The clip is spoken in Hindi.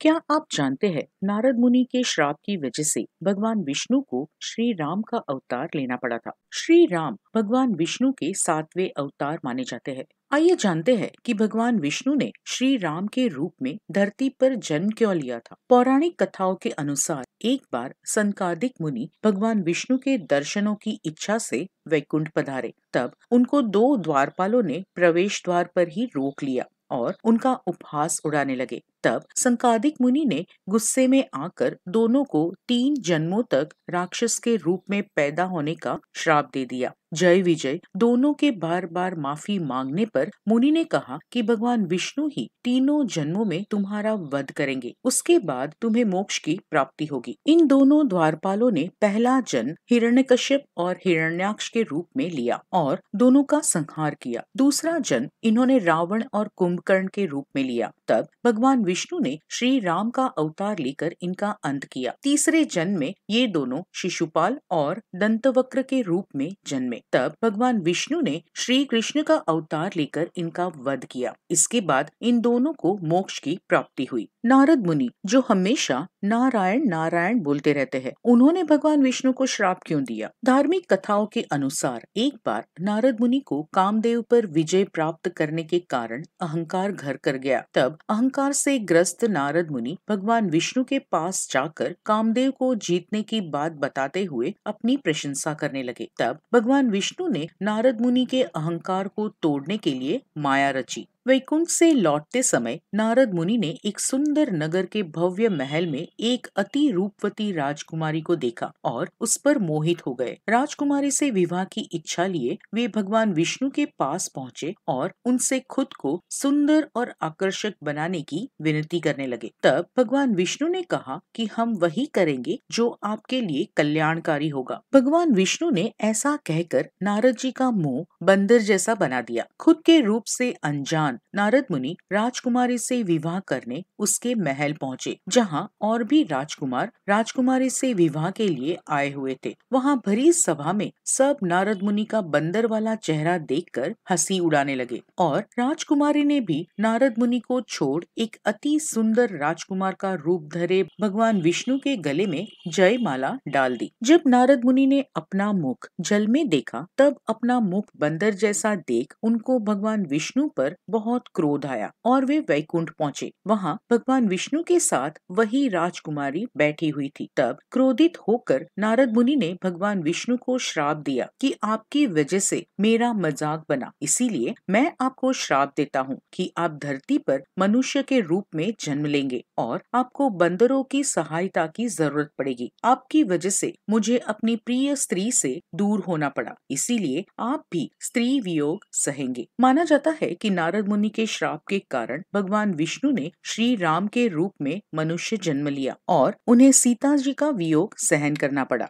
क्या आप जानते हैं नारद मुनि के श्राप की वजह से भगवान विष्णु को श्री राम का अवतार लेना पड़ा था श्री राम भगवान विष्णु के सातवें अवतार माने जाते हैं आइए जानते हैं कि भगवान विष्णु ने श्री राम के रूप में धरती पर जन्म क्यों लिया था पौराणिक कथाओं के अनुसार एक बार संकादिक मुनि भगवान विष्णु के दर्शनों की इच्छा से वैकुंठ पधारे तब उनको दो द्वारपालों ने प्रवेश द्वार पर ही रोक लिया और उनका उपहास उड़ाने लगे तब संकादिक मुनि ने गुस्से में आकर दोनों को तीन जन्मों तक राक्षस के रूप में पैदा होने का श्राप दे दिया जय विजय दोनों के बार बार माफी मांगने पर मुनि ने कहा कि भगवान विष्णु ही तीनों जन्मों में तुम्हारा वध करेंगे उसके बाद तुम्हें मोक्ष की प्राप्ति होगी इन दोनों द्वारपालों ने पहला जन्म हिरण्यकश्यप और हिरण्याक्ष के रूप में लिया और दोनों का संहार किया दूसरा जन्म इन्होंने रावण और कुंभकर्ण के रूप में लिया तब भगवान विष्णु ने श्री राम का अवतार लेकर इनका अंत किया तीसरे जन्म में ये दोनों शिशुपाल और दंतवक्र के रूप में जन्मे तब भगवान विष्णु ने श्री कृष्ण का अवतार लेकर इनका वध किया इसके बाद इन दोनों को मोक्ष की प्राप्ति हुई नारद मुनि जो हमेशा नारायण नारायण बोलते रहते हैं उन्होंने भगवान विष्णु को श्राप क्यों दिया धार्मिक कथाओं के अनुसार एक बार नारद मुनि को कामदेव पर विजय प्राप्त करने के कारण अहंकार घर कर गया तब अहंकार से ग्रस्त नारद मुनि भगवान विष्णु के पास जाकर कामदेव को जीतने की बात बताते हुए अपनी प्रशंसा करने लगे तब भगवान विष्णु ने नारद मुनि के अहंकार को तोड़ने के लिए माया रची वैकुंठ से लौटते समय नारद मुनि ने एक सुंदर नगर के भव्य महल में एक अति रूपवती राजकुमारी को देखा और उस पर मोहित हो गए राजकुमारी से विवाह की इच्छा लिए वे भगवान विष्णु के पास पहुँचे और उनसे खुद को सुंदर और आकर्षक बनाने की विनती करने लगे तब भगवान विष्णु ने कहा कि हम वही करेंगे जो आपके लिए कल्याणकारी होगा भगवान विष्णु ने ऐसा कहकर नारद जी का मुंह बंदर जैसा बना दिया खुद के रूप से अनजान नारद मुनि राजकुमारी से विवाह करने उसके महल पहुंचे जहां और भी राजकुमार राजकुमारी से विवाह के लिए आए हुए थे वहां भरी सभा में सब नारद मुनि का बंदर वाला चेहरा देखकर हंसी उड़ाने लगे और राजकुमारी ने भी नारद मुनि को छोड़ एक अति सुंदर राजकुमार का रूप धरे भगवान विष्णु के गले में जय माला डाल दी जब नारद मुनि ने अपना मुख जल में देखा तब अपना मुख बंदर जैसा देख उनको भगवान विष्णु पर बहुत बहुत क्रोध आया और वे वैकुंठ पहुँचे वहाँ भगवान विष्णु के साथ वही राजकुमारी बैठी हुई थी तब क्रोधित होकर नारद मुनि ने भगवान विष्णु को श्राप दिया कि आपकी वजह से मेरा मजाक बना इसीलिए मैं आपको श्राप देता हूँ कि आप धरती पर मनुष्य के रूप में जन्म लेंगे और आपको बंदरों की सहायता की जरूरत पड़ेगी आपकी वजह से मुझे अपनी प्रिय स्त्री से दूर होना पड़ा इसीलिए आप भी स्त्री वियोग सहेंगे माना जाता है कि नारद मुनि के श्राप के कारण भगवान विष्णु ने श्री राम के रूप में मनुष्य जन्म लिया और उन्हें सीता जी का वियोग सहन करना पड़ा